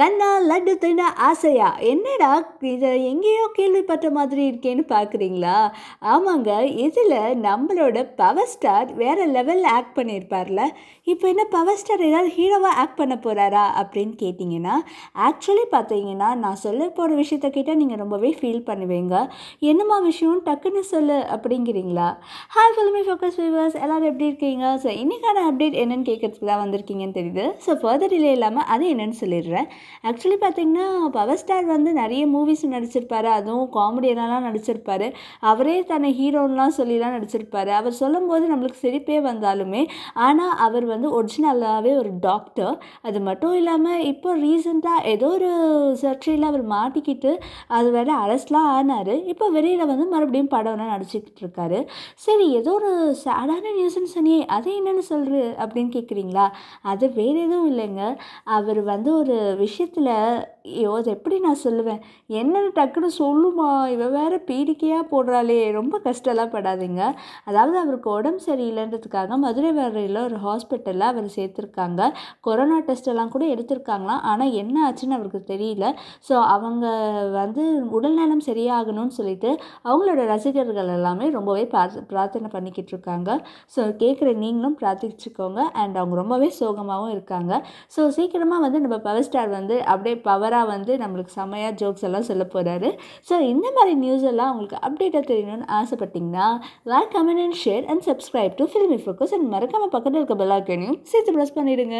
கண்ணா லட்டு தின்ன ஆசையா என்னடா இதை எங்கேயோ கேள்விப்பட்ட மாதிரி இருக்கேன்னு பார்க்குறீங்களா ஆமாங்க இதில் நம்மளோட பவர் ஸ்டார் வேறு லெவலில் ஆக்ட் பண்ணியிருப்பார்ல இப்போ என்ன பவர் ஸ்டார் ஏதாவது ஹீரோவாக ஆக்ட் பண்ண போகிறாரா அப்படின்னு கேட்டிங்கன்னா ஆக்சுவலி பார்த்தீங்கன்னா நான் சொல்ல போகிற விஷயத்த கேட்டால் நீங்கள் ரொம்பவே ஃபீல் பண்ணுவீங்க என்னம்மா விஷயம் டக்குன்னு சொல்லு அப்படிங்கிறீங்களா ஹாய் ஃபுல்மி ஃபோக்கஸ் ஃபீவர்ஸ் எல்லோரும் எப்படி இருக்கீங்க ஸோ இன்றைக்கான அப்டேட் என்னென்னு கேட்குறதுக்கு தான் வந்திருக்கீங்கன்னு தெரியுது ஸோ ஃபர்தர் டிலே இல்லாமல் அது என்னென்னு சொல்லிடுறேன் ஆக்சுவலி பார்த்திங்கன்னா பவர் ஸ்டார் வந்து நிறைய மூவிஸ் நடிச்சிருப்பார் அதுவும் காமெடியெல்லாம் நடிச்சிருப்பார் அவரே தன்னை ஹீரோன்லாம் சொல்லிலாம் நடிச்சிருப்பார் அவர் சொல்லும்போது நம்மளுக்கு சிரிப்பே வந்தாலுமே ஆனால் அவர் வந்து ஒரிஜினலாகவே ஒரு டாக்டர் அது மட்டும் இல்லாமல் இப்போ ரீசெண்டாக ஏதோ ஒரு சர்ச்சையில் அவர் மாட்டிக்கிட்டு அது வேறு அரெஸ்ட்லாம் ஆனார் இப்போ வெளியில் வந்து மறுபடியும் படம்லாம் நடிச்சிக்கிட்டு இருக்காரு சரி ஏதோ ஒரு சேடான நியூஸ்ன்னு சொன்னி அது என்னென்னு சொல்கிற அப்படின்னு கேட்குறீங்களா அது வேறு எதுவும் இல்லைங்க அவர் வந்து ஒரு விஷயம் விஷயத்தில் அது எப்படி நான் சொல்லுவேன் என்னென்னு டக்குன்னு சொல்லுமா இவன் வேறு பீடிக்கையாக போடுறாளே ரொம்ப கஷ்டம்லாம் படாதீங்க அதாவது அவருக்கு உடம்பு சரியில்லைன்றதுக்காக மதுரை வரையில் ஒரு ஹாஸ்பிட்டலில் அவர் சேர்த்துருக்காங்க கொரோனா டெஸ்ட் எல்லாம் கூட எடுத்திருக்காங்களாம் ஆனால் என்ன ஆச்சுன்னு அவருக்கு தெரியல ஸோ அவங்க வந்து உடல்நலம் சரியாகணும்னு சொல்லிட்டு அவங்களோட ரசிகர்கள் எல்லாமே ரொம்பவே பிரார்த்தனை பண்ணிக்கிட்டு இருக்காங்க ஸோ கேட்குற நீங்களும் பிரார்த்திச்சுக்கோங்க அண்ட் அவங்க ரொம்பவே சோகமாகவும் இருக்காங்க ஸோ சீக்கிரமாக வந்து நம்ம பவர் ஸ்டார் வந்து வந்து அப்படியே பவராக வந்து நம்மளுக்கு செமையாக ஜோக்ஸ் எல்லாம் சொல்ல போகிறாரு ஸோ இந்த மாதிரி நியூஸ் எல்லாம் உங்களுக்கு அப்டேட்டாக தெரியணும்னு ஆசைப்பட்டிங்கன்னா like comment and share and subscribe to Filmi focus and மறக்காமல் பக்கத்தில் இருக்க பெல்லாக்கனையும் சேர்த்து ப்ரெஸ் பண்ணிவிடுங்க